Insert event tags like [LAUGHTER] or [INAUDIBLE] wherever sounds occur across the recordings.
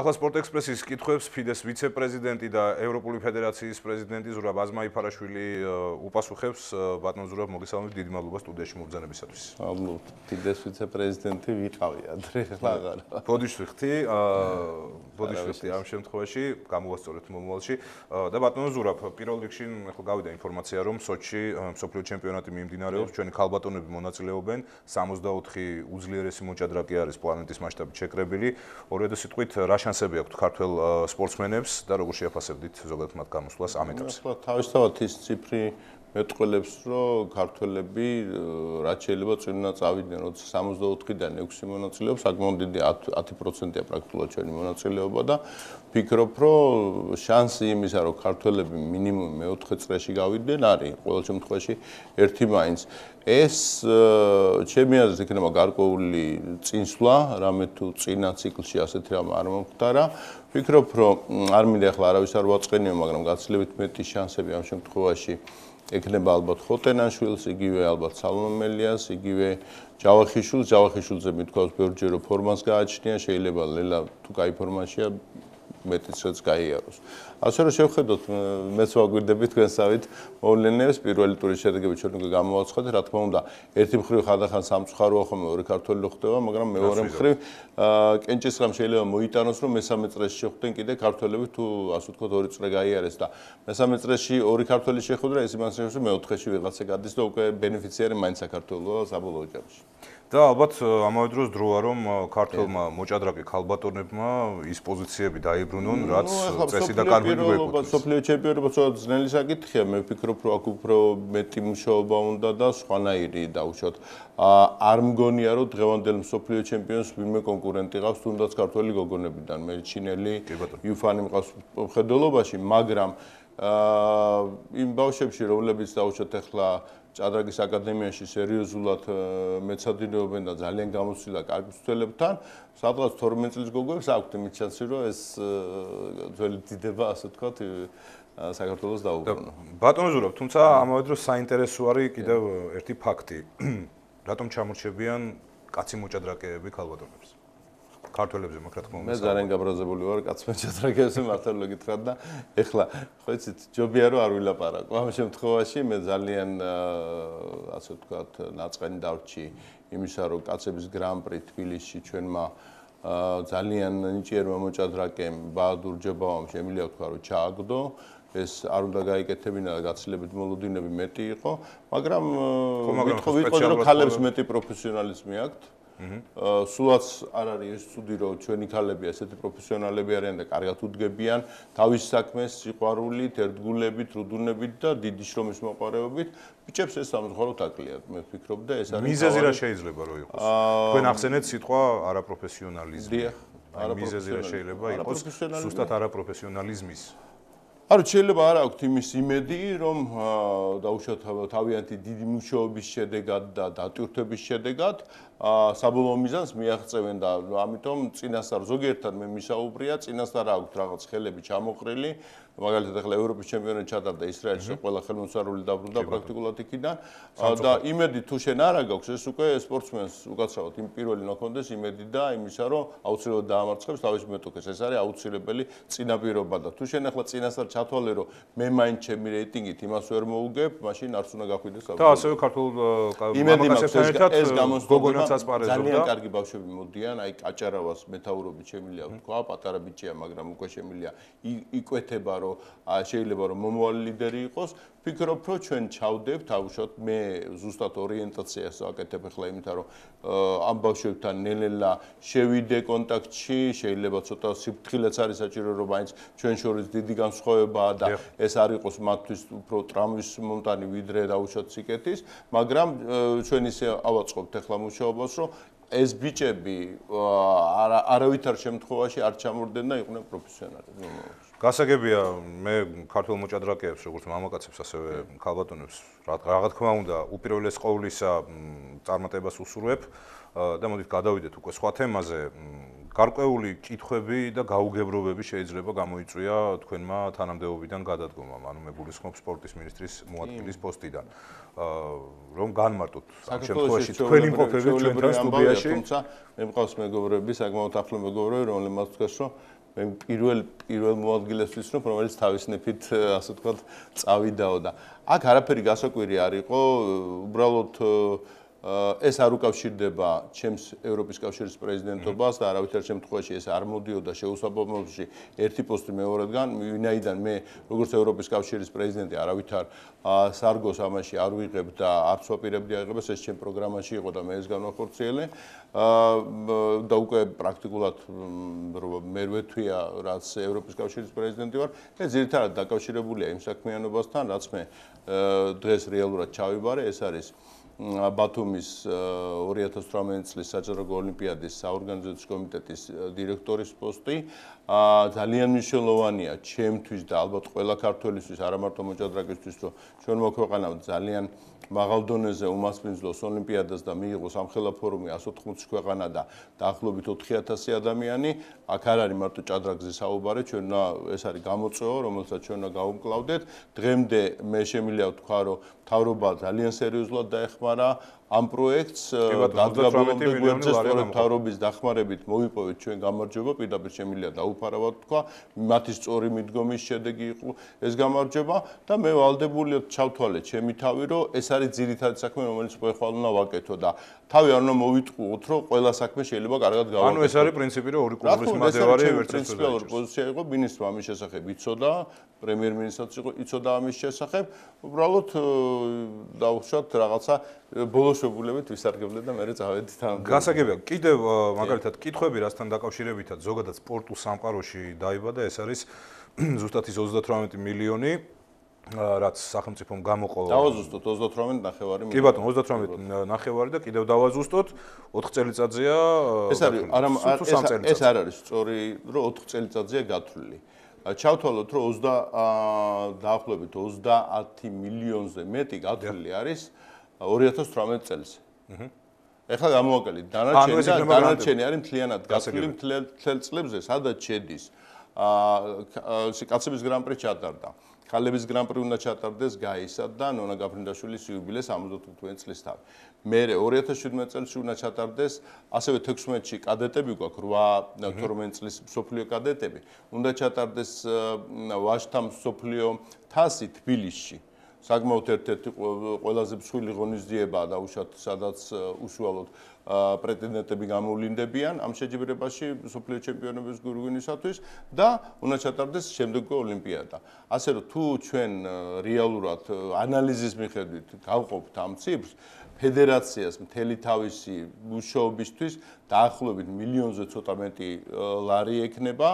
ახლა სპორტ ექსპრესის კითხვებს ფიდეს ვიცე-პრეზიდენტი და ევროპული ფედერაციის პრეზიდენტი ზურაბ აზმაიფარაშვილი უპასუხებს. ბატონ ზურაბ, მოგესალმებით, დიდი მადლობა სტუდიაში მოგზანებისათვის. მადლობთ. ფიდეს ვიცე-პრეზიდენტი ვიყავი ადრე, აღარა. ბოდიშვიხთი, აა ბოდიშვიხთი ამ შემთხვევაში გამოვასწორეთ მომავალში და ბატონ ზურაბ, პირველ რიგში ახლა გავიდა ინფორმაცია, რომ სოჩი მსოფლიო ჩემპიონატი მიმდინარეობს, ჩვენი ქალბატონები მონაწილეობენ, 64 უძლიერესი მოჭადრაკე არის პლანეტის მასშტაბით შეკრებილი. ორი და სიტყვით რა შანსები აქვთ ქართველ სპორტსმენებს და როგორ შეაფასებდით ზოგადად მათ გამოსვლას ამ ეტაპზე? ახლა თავისთავად ის ციფრი მეტყველებს, რომ ქართველები რაც შეიძლება წვიმნა წავიდნენ, როცა 64-დან 6-ი მონაწილეობს, საკმაოდ დიდი 10%-ია პრაქტიკულად ჩვენი მონაწილეობა და ვფიქრობ, რომ შანსი იმისა, რომ ქართველები მინიმუმ მეოთხე წრეში გავიდნენ, არის. ყოველ შემთხვევაში ერთი მაინც ეს ჩემი აზრით იქნება გარკვეული წინსვლა, რამე თუ წინა ციკლში ასეთი რამ არ მომხდარა. ვფიქრობ, რომ არ მინდა ახლა არავის არ ვაწყენია, მაგრამ გაცილებით მეტი შანსები ამ შემთხვევაში ეკნება ალბათ ხოტენაშვილს, იგივე ალბათ სალომელიას, იგივე ჯავახიშვილს, ჯავახიშვილზე მე თქვა ბევრჯერო ფორმას გააჩნია, შეიძლება ლელა თუ кай ფორმაშია, მეტიც რაც გაიაროს. ასე რომ შევხედოთ მეც ვაგვირდები თქვენსავით მოვლენებს პირველი ტურის შედეგები ჩვენ უკვე გამოვაცხოთ, რა თქმა უნდა, ერთი მხრივ ხადახან სამწუხაროა ხოლმე ორი ქართველი ხდება, მაგრამ მეორე მხრივ კენჭისღრამ შეიძლება მოიტანოს, რომ მესამე წრეში შეხვდნენ კიდე ქართველები თუ ასე ვთქვათ ორი წრე გაიარეს და მესამე წრეში ორი ქართველი შეხვდა, ეს იმას ნიშნავს, რომ მეოთხეში ვიღაცა გადის და უკვე ბენეფიციარი მაინც საქართველოა საბოლოო ჯამში. და ალბათ э, ამავე დროს დროა რომ э, ქართულმა მოჭადრაკე ხალბატონებმა ის პოზიციები დაიბრუნონ რაც э, წესი და კარგივი ეკუთვნის. სოფლიო ჩემპიონობა ცოტა ძნელი საკითხია, მე ვფიქრობ რომ აქ უფრო მეტი მუშაობა უნდა და სხვანაირი დაუშვათ. ა არ მგონია რომ დღევანდელ სოფლიო ჩემპიონს ვინმე კონკურენტი ყავს თუნდაც ქართველი გოგონებიდან, მე ჩინელი, იუფანი მყავს ხედელობაში, მაგრამ ა იმ ბავშვებში რომლებიც დაუშვათ ახლა ჭადრაგის აკადემიაში სერიოზულად მეცადინეობენ და ძალიან გამოსილა კარგი მცდელებთან, სადღაც 12 წლის გოგოებს აქვთ იმ შანსი, რომ ეს ძველი დიდება, ასე თქვა, საქართველოს დაუბრუნო. ბატონიზურებ, თუმცა ამავე დროს საინტერესო არის კიდევ ერთი ფაქტი. [CLEARS THROAT] რატომ ჩამორჩებიან კაცი მოჭადრაკეები ქალბატონებს? ქართველებზე მაგ რა თქმა უნდა მე ძალიან გაბრაზებული ვარ კაცმა ჩატრაგებზე მართალოგი თქვა და ეხლა ხო იცით ჯობია რომ არ ვილაპარაკო ამ შემთხვევაში მე ძალიან ასე ვთქვათ ნაწყენი დავრჩი იმისა რომ კაცების გრან-პრი თბილისში ჩვენმა ძალიან ნიჭიერმა მოჭადრაკემ ბადურ ჯებავამ შემიძლია ვთქვა რომ ჩააგდო ეს არ უნდა გაიკეთებინა და გაცილებით მოლოდინები მეტი იყო მაგრამ ვიტყოდი რომ ქალებს მეტი პროფესიონალიზმი აქვს აა სულაც არ არის ეს ცუდი რომ ჩვენი ქალები ასეთი პროფესიონალები არიან და კარგად უძგებიან თავის საქმეს სიყვარულით, ერთგულებით, რუდუნებით და დიდი შრომის მოყარეობით ბიჭებს ეს სამძღოლოთ აკლიათ მე ვფიქრობ და ეს არის მიზეზი რა შეიძლება რომ იყოს თქვენ ახსენეთ სიტყვა არაპროფესიონალიზმი მიზეზი რა შეიძლება იყოს ზუსტად არაპროფესიონალიზმის არა შეიძლება არა აქვთ იმის იმედი რომ დაუშვათ თავიანთი დიდი მუშაობის შედეგად და დატვირთების შედეგად საბოლოო მიზანს მიაღწევენ და ამიტომ წინასწარ ზოგიერთად მე მისაუბრია წინასწარ აქვს რაღაც ხელები ჩამოყრილი მაგალითად ახლა ევროპის ჩემპიონატი ჩატარდა ისრაელში ყველა ხელმოსარული დაბრუნდა პრაქტიკულად იქიდან და იმედი თუ შენ არა გაქვს ეს უკვე სპორტსმენს უკაცრავად იმ პირველი ნოკონდეს იმედი და იმისა რომ აუცილებლად დაამარცხებს თავის მეტოქეს ეს არის აუცილებელი წინაპირობა და თუ შენ ახლა წინასწარ ჩათვალე რომ მე მაინც ჩემი რეიტინგით იმას ვერ მოუგებ მაშინ არც უნდა გაგვიდეს და ასევე ქართულ იმედი მაქვს ეს ეს გამოსწორება სასპარეზობდა. ძალიან კარგი ბავშვები მოდიან, აი კაჭარავას მეტაურობით შემილია თქვა, პატარა ბიჭია, მაგრამ უკვე შემილია. იკვეთება, რომ შეიძლება რომ მომავალი ლიდერი იყოს. ფიქრობ, რომ ჩვენ ჩავდებთ, აუშვათ, მე ზუსტად ორიენტაციას ვაკეთებ ახლა იმითა, რომ ამ ბავშვებთან ნელ-ნელა შევიდე კონტაქტში, შეიძლება ცოტა სიფრთხილეც არის საჭირო, რომ აიც ჩვენ შორის დიდი განსხვავებაა და ეს არ იყოს მათთვის უფრო ტრამვის მომტანი ვიდრე დაუშვათ სიკეთის, მაგრამ ჩვენ ისე ავაწყობთ ახლა მუშაობა საშუალებას, რომ ეს ბიჭები არავითარ შემთხვევაში არ ჩამორდნენ და იყვნენ პროფესიონალები. გასაგებია, მე ქართულ მოჭადრაკეებს, როგორც მამაკაცებს, ასევე ქალბატონებს, რა თქმა უნდა, უპირველეს ყოვლისა წარმატებას უსურვებ და მოდით გადავიდეთ უკვე სხვა თემაზე. გარკვეული კითხვები და გაუგებრობები შეიძლება გამოიწვია თქვენმა თანამდებობიდან გადადგომამ, ანუ მეგულისხმობ სპორტის მინისტრის მოადგილის პოსტიდან. აა რომ განმარტოთ ამ შემთხვევაში თქვენი იმპოფები ჩვენთან სტუდიაში, თუმცა მე მყავს მეგობრები, საკმაოდ ახლო მეგობრები, რომლებმაც თქვენს რომ მე პირველ პირველ მოადგილეს ვიცნობ, რომელიც თავის ნეფით ასე ვთქვათ, წავიდაო და აქ არაფერი გასაკვირი არ იყო, უბრალოდ ეს არ უკავშირდება ჩემს ევროპის კავშირის პრეზიდენტობას და არავითარ შემთხვევაში ეს არ მოდიოდა შეუსაბამობში ერთი პოსტი მეორედგან ვინაიდან მე როგორც ევროპის კავშირის პრეზიდენტი არავითარ სარგოს ამაში არ ვიღებ და არც ვაპირებდი აიღებას ეს ჩემ პროგრამაში იყო და მე ეს განახორციელე და უკვე პრაქტიკულად მე ვეთვია რაც ევროპის კავშირის პრეზიდენტი ვარ და ძირითადად დაკავშირებულია იმ საქმიანობასთან რაც მე დღეს რეალურად ჩავიბარე ეს არის ბათუმის 2018 წლის საჯარო ოლიმპიადის საორგანიზაციო კომიტეტის დირექტორის პოსტი ძალიან მნიშვნელოვანია ჩემთვის და ალბათ ყველა ქართველისთვის არა მარტო მოჭადრაკისთვის რომ ჩვენ მოქვეყანავთ ძალიან მაღალ დონეზე უმასპინძლოს ოლიმპიადას და მიიღოს ამხელა ფორუმი 180 ქვეყანა და დაახლოებით 4000 ადამიანი აქ არ არის მარტო ჭადრაკზე საუბარი ჩვენ ეს არის გამოწვევა რომელსაც ჩვენ უნდა გავუმკლავდეთ დღემდე მე შემიძლია ვთქვა რომ თავრობა ძალიან სერიოზულად დაეხმარა war da ამ პროექტს დაგაბრუნებული გვერდზე სწორედ თავრობის დახმარებით მოიპოვეთ ჩვენ გამარჯობა, პირდაპირ შემიძლია დაუფარავად თქვა, მათი სწორი მიდგომის შედეგი იყო ეს გამარჯობა და მე ვალდებული ჩავთვალე ჩემი თავი, რომ ეს არის ძირითადი საქმე, რომელიც ყოველდღიურად ვაკეთო და თავი არ უნდა მოვიტყუოთ, რომ ყველა საქმე შეიძლება კარგად გავაკეთო. ანუ ეს არის პრინციპი, რომ ორი კულტურის მდევარი ერთ-ერთი პრინციპალური პოზიცია იყო ministro ამის შესახებ იცოდა, პრემიერ-მინისტრიც იყო იცოდა ამის შესახებ. უბრალოდ დავხშოთ რაღაცა ბოლოს შეგულებით ვისარგებლეთ და მერე წავედით ამ გასაგებია კიდევ მაგალითად კითხები რასთან დაკავშირებითაც ზოგადად სპორტულ სამყაროში დაიბადა ეს არის [CLEARS THROAT] ზუსტად ის 38 მილიონი რაც სახელმწიფომ გამოყო დავაზუსტოთ 38 ნახევარი კი ბატონ 38 ნახევარი და კიდევ დავაზუსტოთ 4 წელიწადზეა ეს არის არა ეს ეს არ არის სწორი რომ 4 წელიწადზეა გათვლილი ჩავთვალოთ რომ 20 დაახლოებით 30 მილიონზე მეტი გათვლილი არის 2018 წელს. ეხლა გამოვაკელით დანარჩენი და დანარჩენი არის მთლიანად გასული მთელ წლებზე, სადაც შედის აა კაცების გრან-პრი ჩატარდა. ქალების გრან-პრი უნდა ჩატარდეს გაისა და ნონა გაფრინდაშვილის იუბილეს 75 წლის თავი. მე 2017 წელს უნდა ჩატარდეს ასევე 16-ში კადეტები გვაქვს 8-12 წლის სოფლიო კადეტები. უნდა ჩატარდეს ვაშთა სოფლიო თასი თბილისში. საკმაოდ ერთ-ერთი ყველაზე მსხვილი ღონისძიებაა და უშათ სადაც უშუალოდ პრეტენდენტები გამოვლინდებიან ამ შეჯიბრებაში სოფლიო ჩემპიონების გურგვინისათვის და უნდა ჩატარდეს შემდგომი ოლიმპიადა. ასე რომ თუ ჩვენ რეალურად ანალიზის მიხედვით გავყოფთ ამ ციფრს ფედერაციას მთელი თავისი მუშაობისთვის დაახლოებით მილიონზე ცოტა მეტი ლარი ექნება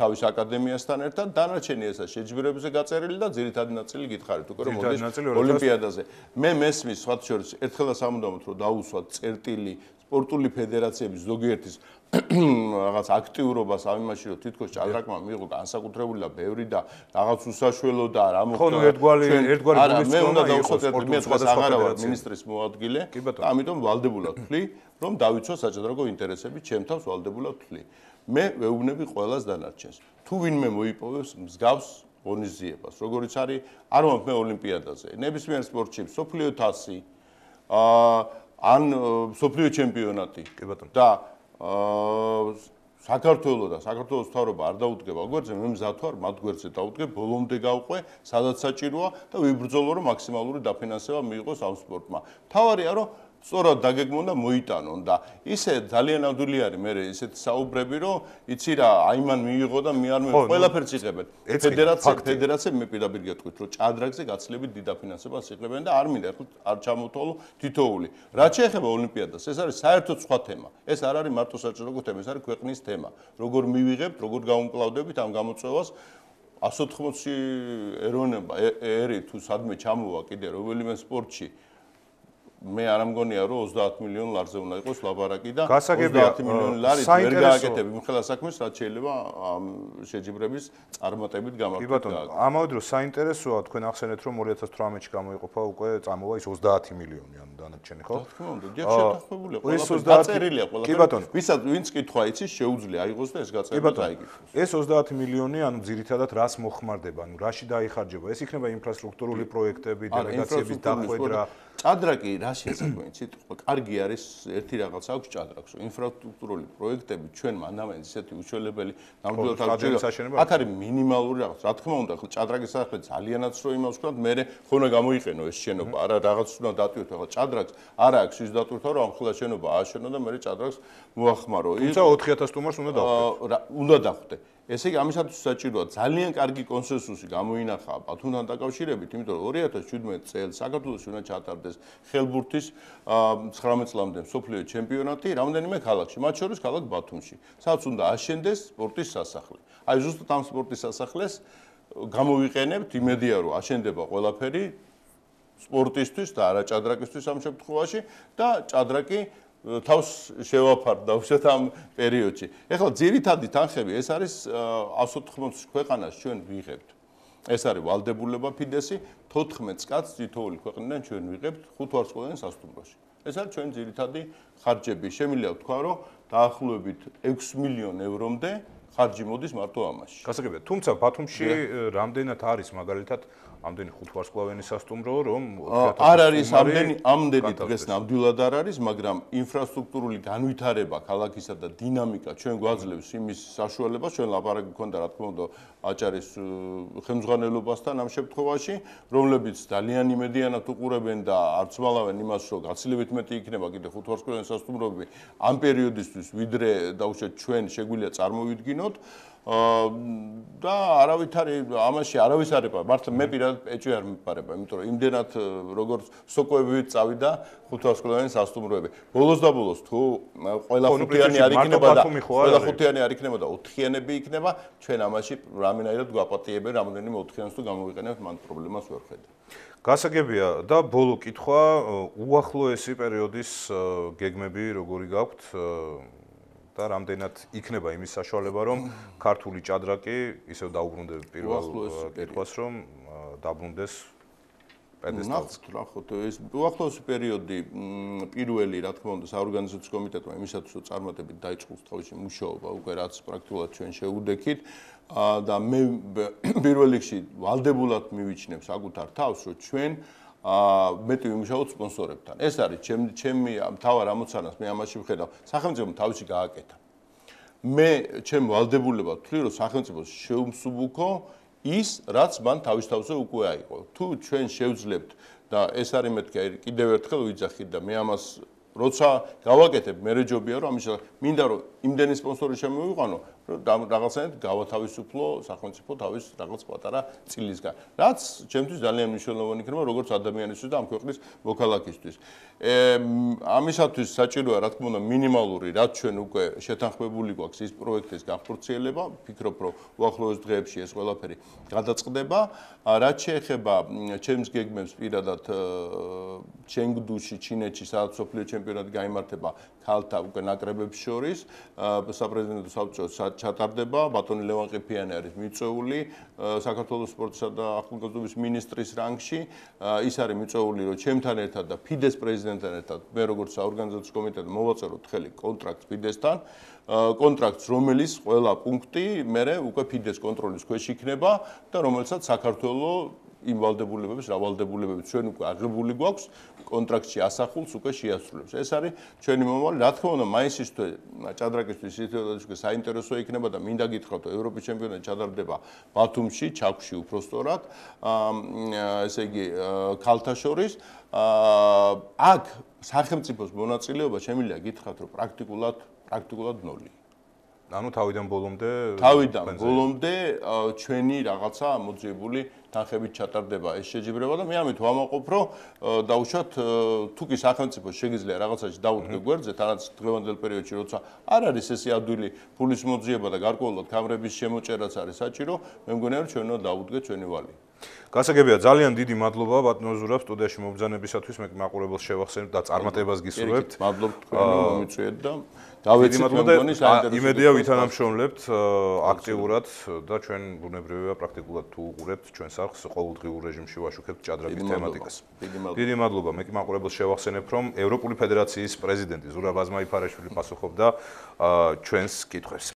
თავის აკადემიასთან ერთად დანარჩენი ესა შეჯიბრებებზე გაწერილი და ძირითადი ნაწილი გითხარით უკვე რომ მოდის ოლიმპიადაზე მე მესმის სხვა შორის ერთხელაც ამბობთ რომ დაუსვათ წერტი ნაწილი სპორტული ფედერაციების ზოგიერთის [COUGHS] რაღაც აქტიურობას ამაში რომ თითქოს ჭადრაკმა მიიღო განსაკუთრებული და ბევრი და რაღაც უსაშველო და რა მოხდა ხო ერთგვარი ერთგვარი გულის მე უნდა დავხოთ მე სხვა აღარა ვარ მინისტრის მოადგილე ამიტომ ვალდებულად ვთვლი რომ დავიცვა საჭადრაკო ინტერესები ჩემთავს ვალდებულად ვთვლი მე ვეუბნები ყოველას დანარჩენს თუ ვინმე მოიპოვებს მსგავს ღონისძიებას როგორიც არის არ ვამ მე ოლიმპიადაზე ნებისმიერ სპორტში მსოფლიო თასი აა ან სოფლიო ჩემპიონატი. კი ბატონო. და აა საქართველოს და საქართველოს თავრობა არ დაუდგება გვერდზე, მე მზათვარ მათ გვერდზე დაუდგე, ბოლომდე გავყვე, სადაც საჭიროა და ვიბრძოლო რომ მაქსიმალური დაფინანსება მიიღოს ამ სპორტმა. თავარია რომ სწორად დაგეგმონ და მოიტანონ და ისე ძალიან ამდვილი არის მე ესეთ საუბრები რომ იცი რა აიმან მიიღო და მე არ მე ყველაფერს იღებენ ფედერაცია ფედერაცია მე პირდაპირ გეტყვით რომ ჭადრაგზე გაცლები დიდა ფინანსებას იღებენ და არ მინდა ხო არ ჩამოთვალო თითოული რა შეეხება ოლიმპიადას ეს არის საერთოდ სხვა თემა ეს არ არის მარტო საჭირო თემა ეს არის ქვეყნის თემა როგორ მივიღებთ როგორ გამომკლავდებით ამ გამოწვევას 180 ერონება ერი თუ სადმე ჩამოვა კიდე რომელიმე სპორტში მე არ ამგონია რომ 30 მილიონ ლარზე უნდა იყოს ლაბარაკი და 30 მილიონ ლარით ვერ გააკეთებ იმ ხელა საქმეს რაც შეიძლება ამ შეჯიბრების წარმატებით გამართოს. ბატონო, ამავე დროს საინტერესოა თქვენ ახსენეთ რომ 2018-ში გამოიყოფა უკვე წამოვა ის 30 მილიონი ამ დანარჩენი, ხო? თქვენ უნდა შეთანხმებული ყოლა ეს 30 დაწერილია ყოლა. კი ბატონო, ვისაც ვინც კითხვა იცის შეუძლია აიღოს და ეს გაწერება დაიკითხოს. ეს 30 მილიონი ანუ ძირითადად რას მოხმარდება? ანუ რაში დაიხარჯება? ეს იქნება ინფრასტრუქტურული პროექტები, დელეგაციების დახვედრა ჭადრაკი რა შესაძლებელი თქო კარგი არის ერთი რაღაც აქვს ჭადრაკს ინფრასტრუქტურული პროექტები ჩვენ მანდამენტი ესეთი უშველებელი ნამდვილად აქ არის მინიმალური რაღაც რა თქმა უნდა ხო ჭადრაკი საერთოდ ძალიანაც რო იმას ვქნათ მე ხონა გამოიყენო ეს შენობა არა რაღაც უნდა დატვირთ ხო ჭადრაკს არა აქვს ის დატვირთო რომ ხოლმე შენობა აშენო და მე ჭადრაკს მოახმარო თუმცა 4000 სტუმარს უნდა დახვდე უნდა დახვდე ესე იგი ამისათვის საჭიროა ძალიან კარგი კონსენსუსი გამოინახა ბათუმთან დაკავშირებით, იმიტომ რომ 2017 წელს საქართველოს უნდა ჩატარდეს ხელბურთის 19 წლამდე მსოფლიო ჩემპიონატი რამდენიმე ქალაქში, მათ შორის ქალაქ ბათუმში, სადაც უნდა აშენდეს სპორტის სასახლე. აი ზუსტად ამ სპორტის სასახლეს გამოვიყენებთ იმედია რომ აშენდება ყველაფერი სპორტისტვის და არა ჭადრაკისთვის ამ შემთხვევაში და ჭადრაკი თავს შევაფარდა უშოთ ამ პერიოდში. ეხლა ძირითადად თანხები ეს არის 180 ქვეყანას ჩვენ ვიღებთ. ეს არის ვალდებულება ფიდესი 14 კაც თითოეული ქვეყნიდან ჩვენ ვიღებთ ხუთ ვარსკვლავიან სასტუმროში. ეს არის ჩვენ ძირითადი ხარჯები. შემიძლია ვთქვა, რომ დაახლოებით 6 მილიონ ევრომდე ხარჯი მოდის მარტო ამაში. გასაგებია, თუმცა ბათუმში რამდენად არის მაგალითად ამდენი ხუთ ვარსკვლავენი სასტუმრო რომ 2000 არ არის ამდენი ამდენი დღეს ნამდვილად არ არის მაგრამ ინფრასტრუქტურული განვითარება ქალაქისა და დინამიკა ჩვენ გვაძლევს იმის საშუალებას ჩვენ ლაპარაკი გქონდა რა თქმა უნდა აჭარის ხელმძღვანელობასთან ამ შემთხვევაში რომლებიც ძალიან იმედიანად უყურებენ და არც მალავენ იმას რომ გაცილებით მეტი იქნება კიდე ხუთ ვარსკვლავენი სასტუმროები ამ პერიოდისთვის ვიდრე დაუშვათ ჩვენ შეგვიძლია წარმოვიდგინოთ და არავით არის ამაში არავის არება მართლა მე პირად ეჭვი არ მეპარება იმიტომ რომ იმდენად როგორც სოკოები წავიდა 500 კლდანი სასტუმროები ბოლოს და ბოლოს თუ ყველა ხუთიანი არ იქნება და ყველა ხუთიანი არ იქნება და ოთხიანები იქნება ჩვენ ამაში რამენაირად გვაპატიებენ რამოდენიმე ოთხიანს თუ გამოვიყენებთ მან პრობლემას ვერ ხედა გასაგებია და ბოლო კითხვა უახლოესი პერიოდის გეგმები როგორი გაქვთ და რამდენად იქნება იმის საშუალება რომ ქართული ჭადრაკი ისევ დაუბრუნდეს პირველ э, კითხვას რომ э, დაბრუნდეს პედესტალს. უახლოს პერიოდი პირველი რა თქმა უნდა საორგანიზაციო კომიტეტმა იმისათვის რომ წარმატებით დაიწყოს თავისი მუშაობა უკვე რაც პრაქტიკულად ჩვენ შეუდექით და მე [COUGHS] პირველ რიგში ვალდებულად მივიჩნევ საკუთარ თავს რომ ჩვენ ა მეტი ვიმუშაოთ სპონსორებთან. ეს არის ჩემ ჩემი თავარ ამოცანას მე ამაში ვხედავ. სახელმწიფო თავში გააკეთა. მე ჩემ ვალდებულებად ვთვლი რომ სახელმწიფოს შეუმსუბუქო ის რაც მან თავისთავზე უკვე აიყო. თუ ჩვენ შევძლებთ და ეს არის მეთქე კიდევ ერთხელ ვიძახი და მე ამას როცა გავაკეთებ მე რეჯობია რომ ამის მინდა რომ იმდენი სპონსორი შემოვიყვანო, რომ რაღაცნაირად გავათავისუფლო სახელმწიფო თავის რაღაც პატარა წილისგან. რაც ჩემთვის ძალიან მნიშვნელოვანი იქნება, როგორც ადამიანისთვის და ამ ქვეყნის მოქალაქისთვის. ე ამისათვის საჭიროა რა თქმა უნდა მინიმალური, რაც ჩვენ უკვე შეთანხმებული გვაქვს ის პროექტის განხორციელება, ფიქრობ რომ უახლოეს დღეებში ეს ყველაფერი გადაწყდება. რაც შეეხება ჩემს გეგმებს პირადად ჩენგდუში, ჩინეთში, სადაც ოფლიო ჩემპიონატი გამართება, ქალთა უკნაკრებებს შორის საპრეზიდენტო საბჭო ჩატარდება ბატონი ლევან ყიფიანი არის მიწვეული საქართველოს სპორტსა და ახალგაზრდობის მინისტრის რანგში ის არის მიწვეული რომ ჩემთან ერთად და ფიდეს პრეზიდენტთან ერთად მე როგორც საორგანიზაციო კომიტეტი მოვაწეროთ ხელი კონტრაქტს ფიდესთან კონტრაქტს რომელიც ყველა პუნქტი მე უკვე ფიდეს კონტროლის ქვეშ იქნება და რომელსაც საქართველოს იმ ვალდებულებებს რა ვალდებულებებს ჩვენ უკვე აღებული გვაქვს კონტრაქტში ასახულს უკვე შეასრულებს ეს არის ჩვენი მომავალი რა თქმა უნდა მაისის თვე ჩადრაკისთვის ისეთოდაც უკვე საინტერესო იქნება და მინდა გითხრათ რომ ევროპის ჩემპიონატი ჩადარდება ბათუმში ჩაქვში უფრო სწორად ესე იგი ქალთაშორის აქ სახელმწიფოს მონაწილეობა შემიძლია გითხრათ რომ პრაქტიკულად პრაქტიკულად ნული ანუ თავიდან ბოლომდე თავიდან ბოლომდე ჩვენი რაღაცა მოძიებული თანხებით ჩატარდება ეს შეჯიბრება და მე ამით ვამაყობ, რომ დაუშვათ თუკი სახელმწიფო შეიძლება რაღაცაში დაუდგა გვერდზე, თანაც დღევანდელ პერიოდში როცა არ არის ესე ადვილი ფულის მოძიება და გარკვეულად კამრების შემოჭერაც არის საჭირო, მე მგონია რომ ჩვენ უნდა დაუდგა ჩვენი ვალი. გასაგებია ძალიან დიდი მადლობა ბატონო ზურაბ სტუდიაში მომბზანებისათვის მე მაყურებელს შევახსენებ და წარმატებას გისურვებთ მადლობ თქვენ მომიწვიეთ და დავეცი მომგონი საინტერესო იმედია ვითანამშრომლებთ აქტიურად და ჩვენ ბუნებრივია პრაქტიკულად თუ უყურებთ ჩვენ სახს ყოველდღიურ რეჟიმში ვაშუქებთ ჭადრაკის თემატიკას დიდი მადლობა მე კი მაყურებელს შევახსენებ რომ ევროპული ფედერაციის პრეზიდენტი ზურაბ აზმაიფარაშვილი პასუხობდა ჩვენს კითხვებს